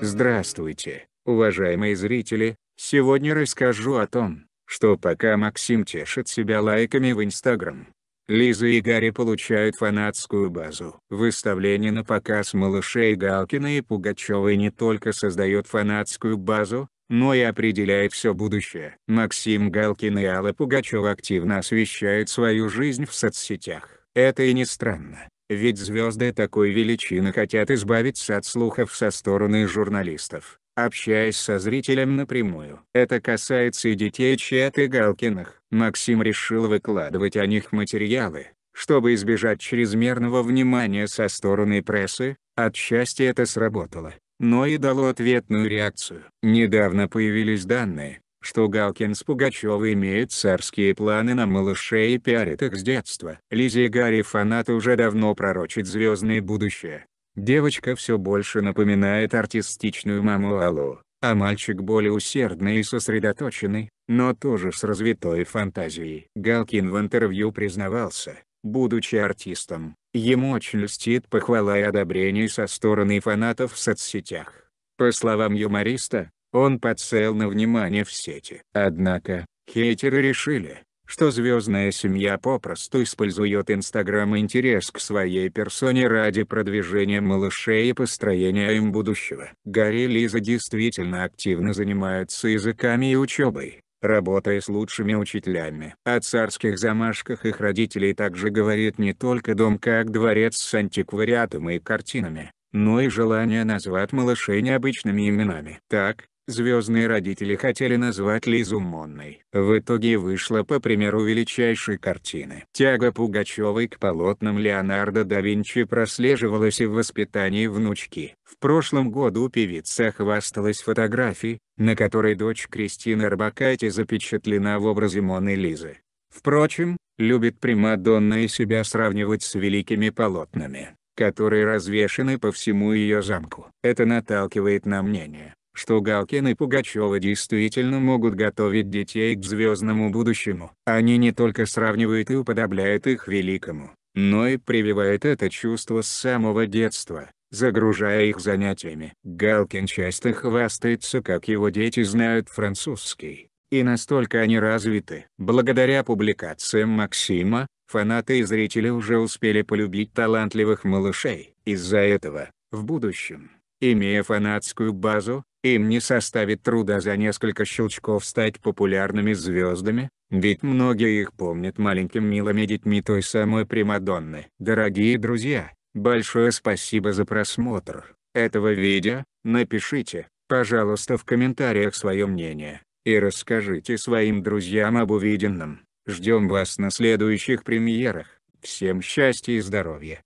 Здравствуйте, уважаемые зрители, сегодня расскажу о том, что пока Максим тешит себя лайками в Инстаграм, Лиза и Гарри получают фанатскую базу. Выставление на показ малышей Галкина и Пугачевой не только создает фанатскую базу, но и определяет все будущее. Максим Галкин и Алла Пугачева активно освещают свою жизнь в соцсетях. Это и не странно. Ведь звезды такой величины хотят избавиться от слухов со стороны журналистов, общаясь со зрителем напрямую. Это касается и детей Чет и Галкиных. Максим решил выкладывать о них материалы, чтобы избежать чрезмерного внимания со стороны прессы, отчасти это сработало, но и дало ответную реакцию. Недавно появились данные, что Галкин с Пугачевой имеет царские планы на малышей и пиарит их с детства. Лизия Гарри фанат уже давно пророчит звездное будущее. Девочка все больше напоминает артистичную маму Аллу, а мальчик более усердный и сосредоточенный, но тоже с развитой фантазией. Галкин в интервью признавался, будучи артистом, ему очень льстит похвала и одобрение со стороны фанатов в соцсетях. По словам юмориста, он подсел на внимание в сети. Однако, хейтеры решили, что звездная семья попросту использует Инстаграм интерес к своей персоне ради продвижения малышей и построения им будущего. Гарри и Лиза действительно активно занимаются языками и учебой, работая с лучшими учителями. О царских замашках их родителей также говорит не только дом как дворец с антиквариатом и картинами, но и желание назвать малышей необычными именами. Так, Звездные родители хотели назвать Лизу Монной. В итоге вышла по примеру величайшей картины. Тяга Пугачевой к полотнам Леонардо да Винчи прослеживалась и в воспитании внучки. В прошлом году певица хвасталась фотографией, на которой дочь Кристины Арбакайте запечатлена в образе Моны Лизы. Впрочем, любит Примадонна и себя сравнивать с великими полотнами которые развешены по всему ее замку. Это наталкивает на мнение, что Галкин и Пугачева действительно могут готовить детей к звездному будущему. Они не только сравнивают и уподобляют их великому, но и прививают это чувство с самого детства, загружая их занятиями. Галкин часто хвастается как его дети знают французский, и настолько они развиты. Благодаря публикациям Максима, фанаты и зрители уже успели полюбить талантливых малышей. Из-за этого, в будущем, имея фанатскую базу, им не составит труда за несколько щелчков стать популярными звездами, ведь многие их помнят маленьким милыми детьми той самой Примадонны. Дорогие друзья, большое спасибо за просмотр этого видео, напишите, пожалуйста в комментариях свое мнение, и расскажите своим друзьям об увиденном. Ждем вас на следующих премьерах. Всем счастья и здоровья!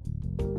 Thank you.